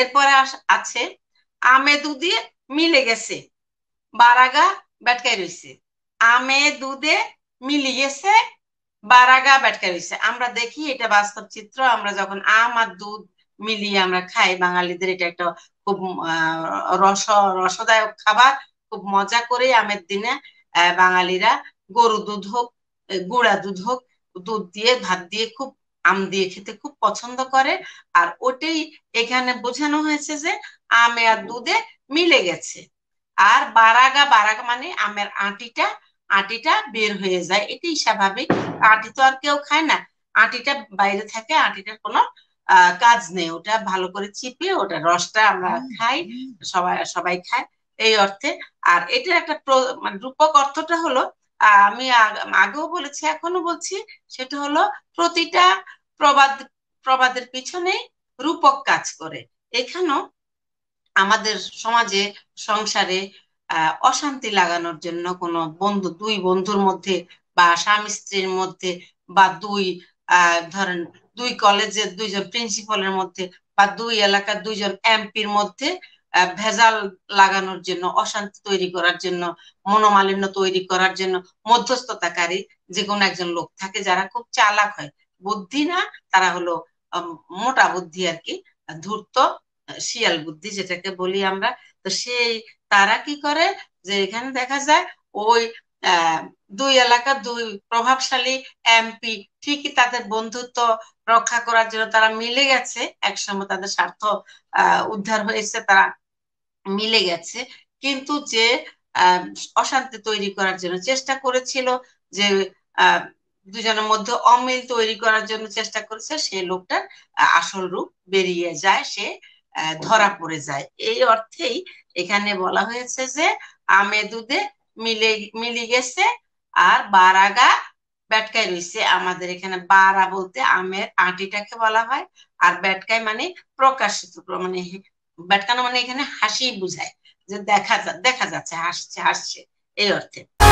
এরপরে আছে আমে দুধে মিলে গেছে বারাগা ব্যাটকাই রয়েছে আমে দুধে মিলে গেছে বারাগা ব্যাটকাই রয়েছে আমরা দেখি এটা বাস্তব চিত্র আমরা যখন আম আর দুধ মিলিয়ে আমরা খাই বাঙালিদের এটা একটা খুব রস রসদায়ক খাবার খুব মজা করে আমের দিনে বাঙালিরা গরু দুধ হোক গুঁড়া দুধ হোক দুধ দিয়ে ভাত দিয়ে খুব আম দিয়ে খেতে খুব পছন্দ করে আর ওটাই এখানে বোঝানো হয়েছে যে আমে আর দুধে মিলে গেছে আর বারাগা বারাগা মানে আমের আটিটা আটিটা বের হয়ে যায় এটাই স্বাভাবিক আটি তো আর কেউ খায় না আটিটা বাইরে থাকে আটিটার কোনো কাজ নেই ওটা ভালো করে চিপে ওটা রসটা আমরা খাই সবাই সবাই খায় এই অর্থে আর এটার একটা মানে রূপক অর্থটা হলো আমি আগেও বলেছি এখনো বলছি সেটা হলো প্রতিটা প্রবাদ প্রবাদের পিছনে রূপক কাজ করে এখানেও আমাদের সমাজে সংসারে অশান্তি লাগানোর জন্য কোনো বন্ধু দুই বন্ধুর মধ্যে বা স্বামী স্ত্রীর মধ্যে বা দুই ধরেন দুই কলেজের দুইজন প্রিন্সিপালের মধ্যে বা দুই এলাকার দুইজন এমপির মধ্যে ভেজাল লাগানোর জন্য অশান্তি তৈরি করার জন্য মনোমালিন্য তৈরি করার জন্য মধ্যস্থতাকারী যে কোনো একজন লোক থাকে যারা খুব চালাক হয় বুদ্ধি না তারা হলো মোটা বুদ্ধি আর কি ধূর্ত শিয়াল বুদ্ধি যেটাকে বলি আমরা তো সেই তারা কি করে যে এখানে দেখা যায় ওই দুই এলাকার দুই প্রভাবশালী এমপি ঠিকই তাদের বন্ধুত্ব রক্ষা করার জন্য তারা মিলে গেছে একসময় তাদের স্বার্থ উদ্ধার হয়েছে তারা মিলে গেছে কিন্তু যে অশান্তি তৈরি করার জন্য চেষ্টা করেছিল যে দুজনের মধ্যে অমিল তৈরি করার জন্য চেষ্টা করেছে সে লোকটার আসল রূপ বেরিয়ে যায় সে ধরা পড়ে যায় এই অর্থেই এখানে বলা হয়েছে যে আমে দুধে মিলে মিলি গেছে আর বারাগা ব্যাটকাই রয়েছে আমাদের এখানে বারা বলতে আমের আটিটাকে বলা হয় আর ব্যাটকাই মানে প্রকাশিত মানে ব্যাটকানো মানে এখানে হাসি বুঝায় যে দেখা দেখা যাচ্ছে হাসছে হাসছে এই অর্থে